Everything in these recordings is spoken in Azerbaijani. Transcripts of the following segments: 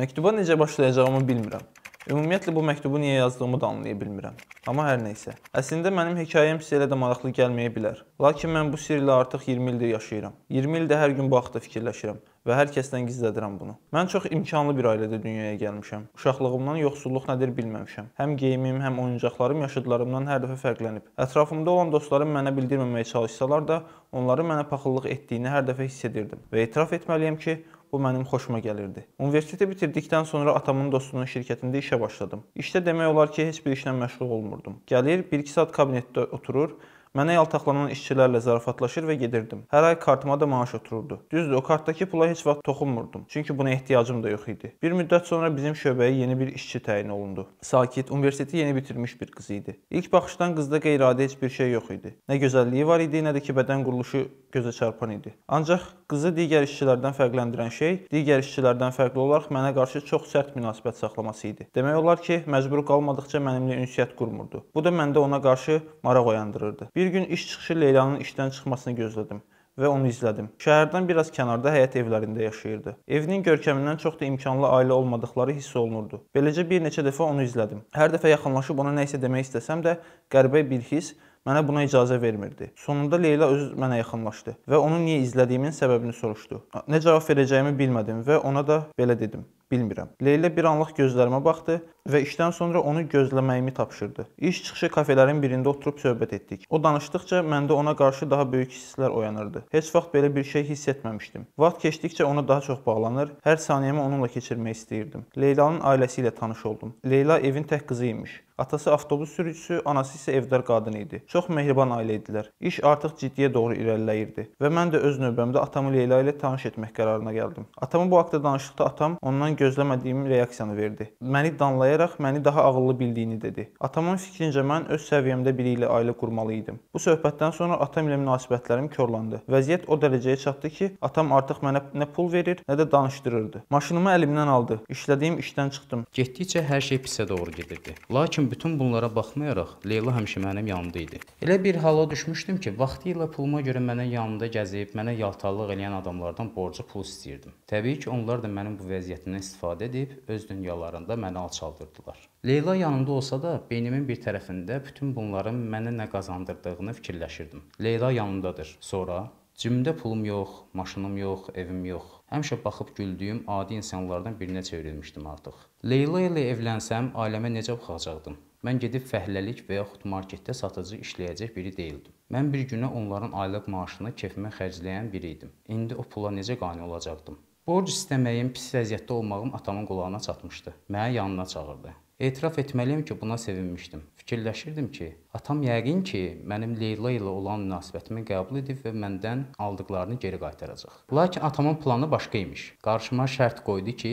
Məktuba necə başlayacağımı bilmirəm. Ümumiyyətlə bu məktubu niyə yazdığımı da anlaya bilmirəm. Amma hər nəysə. Əslində mənim hekayəm sizə elə də maraqlı gəlməyə bilər. Lakin mən bu sirlə artıq 20 ildir yaşayıram. 20 ildə hər gün bu haqda fikirləşirəm və hər kəsdən gizlədirəm bunu. Mən çox imkanlı bir ailədə dünyaya gəlmişəm. Uşaqlığımdan yoxsulluq nədir bilməmişəm. Həm geyimim, həm oyuncaqlarım yaşıdlarımdan hər dəfə fərqlənib. Ətrafımda olan dostlarım mənə bildirməməyə çalışsalar da, onların mənə paxıllıq etdiyini hər dəfə hiss edirdim və etiraf etməliyəm ki, Bu mənim xoşuma gəlirdi. Universiteti bitirdikdən sonra atamın dostunun şirkətində işə başladım. İşdə demək olar ki, heç bir işlə məşğul olmurdum. Gəlir, 1-2 saat kabinetdə oturur, Mənə yaltaqlanan işçilərlə zarafatlaşır və gedirdim. Hər ay kartıma da maaş otururdu. Düzdür, o kartdakı pula heç vaxt toxunmurdum. Çünki buna ehtiyacım da yox idi. Bir müddət sonra bizim şöbəyə yeni bir işçi təyin olundu. Sakit, universiteti yeni bitirmiş bir qız idi. İlk baxışdan qızda qeyri-adi heç bir şey yox idi. Nə gözəlliyi var idi, nə də ki bədən quruluşu gözə çarpan idi. Ancaq qızı digər işçilərdən fərqləndirən şey digər işçilərdən fərqli olaraq mənə qarşı çox sərt münasibət saxlaması idi. Demək olar ki, məcbur qalmadıkca mənimlə ünsiyyət qurmurdu. Bu da məndə ona qarşı maraq oyandırırdı. Bir Bir gün iş çıxışı Leylanın işdən çıxmasını gözlədim və onu izlədim. Şəhərdən biraz kənarda həyət evlərində yaşayırdı. Evinin görkəmindən çox da imkanlı ailə olmadıkları hiss olunurdu. Beləcə bir neçə dəfə onu izlədim. Hər dəfə yaxınlaşıb ona nə isə demək istəsəm də qəribə bir hiss mənə buna icazə vermirdi. Sonunda Leyla öz mənə yaxınlaşdı və onu niyə izlədiyimin səbəbini soruşdu. Nə cavab verəcəyimi bilmədim və ona da belə dedim: bilmirəm. Leyla bir anlıq gözlərimə baxdı və işdən sonra onu gözləməyimi tapşırdı. İş çıxışı kafelərin birində oturub söhbət etdik. O danışdıkca məndə ona qarşı daha böyük hisslər oyanırdı. Heç vaxt belə bir şey hiss etməmişdim. Vaxt keçdikcə ona daha çox bağlanır, hər saniyəmi onunla keçirmək istəyirdim. Leylanın ailəsi ilə tanış oldum. Leyla evin tək qızı imiş. Atası avtobus sürücüsü, anası isə evdar qadın idi. Çox mehriban ailə idilər. İş artıq ciddiyə doğru irəliləyirdi və mən də öz növbəmdə atamı Leyla ilə tanış etmək qərarına gəldim. Atamı bu haqqda danışdıqda atam ondan gözləmədiyim reaksiyanı verdi. Məni danlayaraq məni daha ağıllı bildiyini dedi. Atamın fikrincə mən öz səviyyəmdə biri ilə ailə qurmalı idim. Bu söhbətdən sonra atam ilə münasibətlərim korlandı. Vəziyyət o dərəcəyə çatdı ki, atam artıq mənə nə pul verir, nə də danışdırırdı. Maşınımı əlimdən aldı. İşlədiyim işdən çıxdım. Getdikcə hər şey pisə doğru gedirdi. Lakin bütün bunlara baxmayaraq Leyla həmişə mənim yanımda idi. Elə bir hala düşmüşdüm ki, vaxtilə puluma görə mənə yanımda gəzib, mənə yaltaqlıq eləyən adamlardan borcu pul istəyirdim. Təbii ki, onlar da mənim bu vəziyyətimdən mənimdən istifadə edib öz dünyalarında məni alçaldırdılar. Leyla yanımda olsa da, beynimin bir tərəfində bütün bunların mənə nə qazandırdığını fikirləşirdim. Leyla yanımdadır. Sonra cibimdə pulum yox, maşınım yox, evim yox. Həmişə baxıb güldüyüm adi insanlardan birinə çevrilmişdim artıq. Leyla ilə evlənsəm, ailəmə necə baxacaqdım? Mən gedib fəhləlik və yaxud marketdə satıcı işləyəcək biri deyildim. Mən bir günə onların aylıq maaşını kefimə xərcləyən biri idim. İndi o pula necə qane olacaqdım? Borc istəməyim, pis vəziyyətdə olmağım atamın qulağına çatmışdı. Məni yanına çağırdı. Etiraf etməliyəm ki, buna sevinmişdim. Fikirləşirdim ki, atam yəqin ki, mənim Leyla ilə olan münasibətimi qəbul edib və məndən aldıqlarını geri qaytaracaq. Lakin atamın planı başqa imiş. Qarşıma şərt qoydu ki,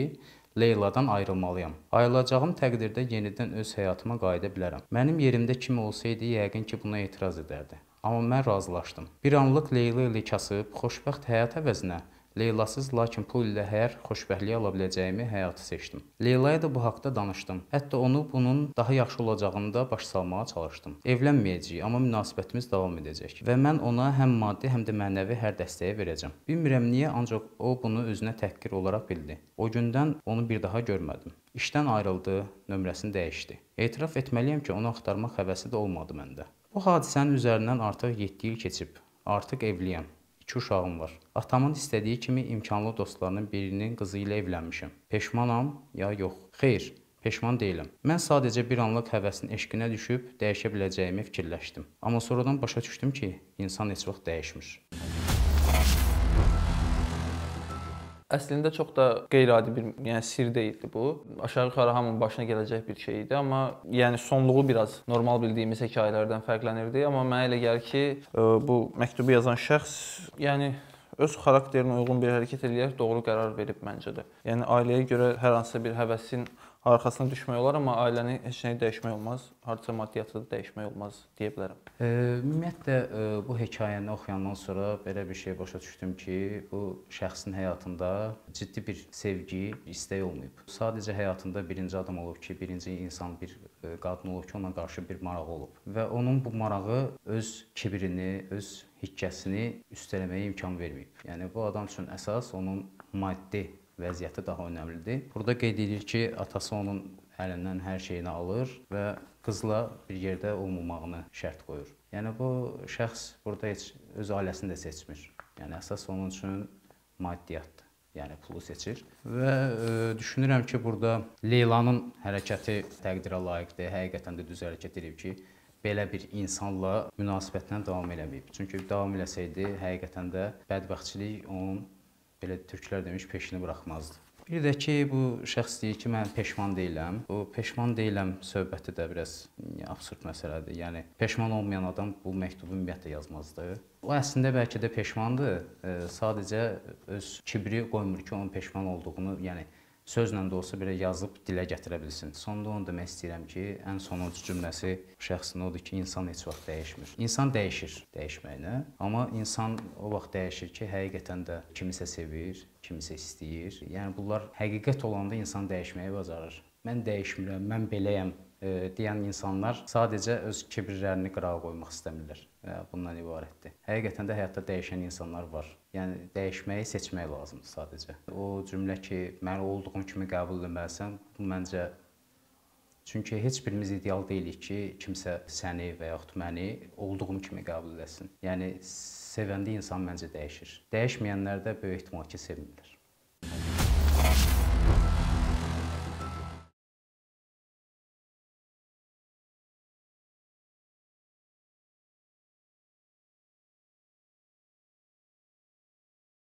Leyladan ayrılmalıyam. Ayrılacağım təqdirdə yenidən öz həyatıma qayıda bilərəm. Mənim yerimdə kim olsaydı, yəqin ki, buna etiraz edərdi. Amma mən razılaşdım. Bir anlıq Leyla ilə kasıb, xoşbəxt həyat əvəzinə Leylasız, lakin pul ilə hər xoşbəxtliyi ala biləcəyimi həyatı seçdim. Leylaya da bu haqda danışdım. Hətta onu bunun daha yaxşı olacağını da baş salmağa çalışdım. Evlənməyəcəyik, amma münasibətimiz davam edəcək və mən ona həm maddi, həm də mənəvi hər dəstəyi verəcəm. Bilmirəm niyə, ancaq o bunu özünə təhqir olaraq bildi. O gündən onu bir daha görmədim. İşdən ayrıldı, nömrəsini dəyişdi. Etiraf etməliyəm ki, onu axtarmaq həvəsi də olmadı məndə. Bu hadisənin üzərindən artıq 7 il keçib. Artıq evliyəm iki uşağım var. Atamın istədiyi kimi imkanlı dostlarının birinin qızı ilə evlənmişəm. Peşmanam ya yox? Xeyr, Peşman deyiləm. Mən sadəcə bir anlıq həvəsin eşqinə düşüb dəyişə biləcəyimi fikirləşdim. Amma sonradan başa düşdüm ki, insan heç vaxt dəyişmir. Əslində çox da qeyri-adi bir, yəni sir deyildi bu. Aşağı-yuxarı hamının başına gələcək bir şey idi, amma yəni sonluğu biraz normal bildiyimiz hekayələrdən fərqlənirdi, amma mənə elə gəlir ki, e, bu məktubu yazan şəxs, yəni öz xarakterinə uyğun bir hərəkət eləyərək doğru qərar verib məncə də. Yəni ailəyə görə hər hansısa bir həvəsin Arxasına düşmək olar, amma ailəni heç nəyi dəyişmək olmaz, harca maddiyyatı da dəyişmək olmaz deyə bilərəm. E, ümumiyyətlə e, bu hekayəni oxuyandan sonra belə bir şey başa düşdüm ki, bu şəxsin həyatında ciddi bir sevgi, istək olmayıb. Sadəcə həyatında birinci adam olub ki, birinci insan bir e, qadın olub ki, ona qarşı bir marağı olub və onun bu marağı öz kibirini, öz hikkəsini üstələməyə imkan verməyib. Yəni bu adam üçün əsas onun maddi vəziyyəti daha önəmlidir. Burada qeyd edilir ki, atası onun əlindən hər şeyini alır və qızla bir yerdə olmamağını şərt qoyur. Yəni bu şəxs burada heç öz ailəsini də seçmir. Yəni əsas onun üçün maddiyyatdır. Yəni pulu seçir və e, düşünürəm ki, burada Leylanın hərəkəti təqdirə layiqdir. Həqiqətən də düz hərəkət edib ki, belə bir insanla münasibətlə davam eləməyib. Çünki davam eləsəydi, həqiqətən də bədbəxtçilik onun belə türklər demiş, peşini buraxmazdı. Bir də ki, bu şəxs deyir ki, mən peşman deyiləm. Bu peşman deyiləm söhbəti də biraz yəni, absurd məsələdir. Yəni peşman olmayan adam bu məktubu ümumiyyətlə yazmazdı. O əslində bəlkə də peşmandır. E, sadəcə öz kibri qoymur ki, onun peşman olduğunu, yəni sözlə də olsa belə yazıb dilə gətirə bilsin. Sonda onu demək istəyirəm ki, ən sonuncu cümləsi şəxsin odur ki, insan heç vaxt dəyişmir. İnsan dəyişir dəyişməyinə, amma insan o vaxt dəyişir ki, həqiqətən də kimisə sevir, kimisə istəyir. Yəni bunlar həqiqət olanda insan dəyişməyi bacarır. Mən dəyişmirəm, mən beləyəm deyən insanlar sadəcə öz kibirlərini qırağa qoymaq istəmirlər. Bundan ibarətdir. Həqiqətən də həyatda dəyişən insanlar var. Yəni dəyişməyi seçmək lazımdır sadəcə. O cümlə ki, mən olduğum kimi qəbul etməlisən, bu məncə Çünki heç birimiz ideal deyilik ki, kimsə səni və yaxud məni olduğum kimi qəbul etsin. Yəni sevəndə insan məncə dəyişir. Dəyişməyənlər də böyük ehtimal ki, sevmirlər.